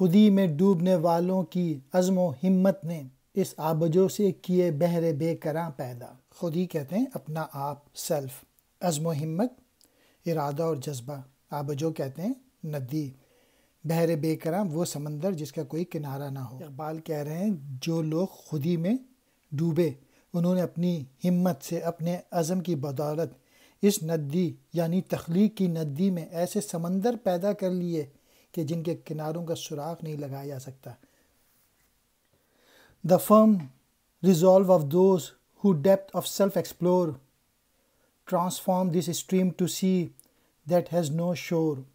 خودی میں ڈوبنے والوں کی عزم و ہمت نے اس آبجو سے کیے بہر بے کراں پیدا خودی کہتے ہیں اپنا آپ سیلف عزم و ہمت ارادہ اور جذبہ آبجو کہتے ہیں ندی بحر بے کرام وہ سمندر جس کا کوئی کنارہ نہ ہو اقبال کہہ رہے ہیں جو لوگ خودی میں ڈوبے انہوں نے اپنی ہمت سے اپنے عزم کی بدولت اس ندی یعنی تخلیق کی ندی میں ایسے سمندر پیدا کر لیے कि जिनके किनारों का सुराख नहीं लगाया जा सकता the firm resolve of those who depth of self explore transform this stream to see that has no शोर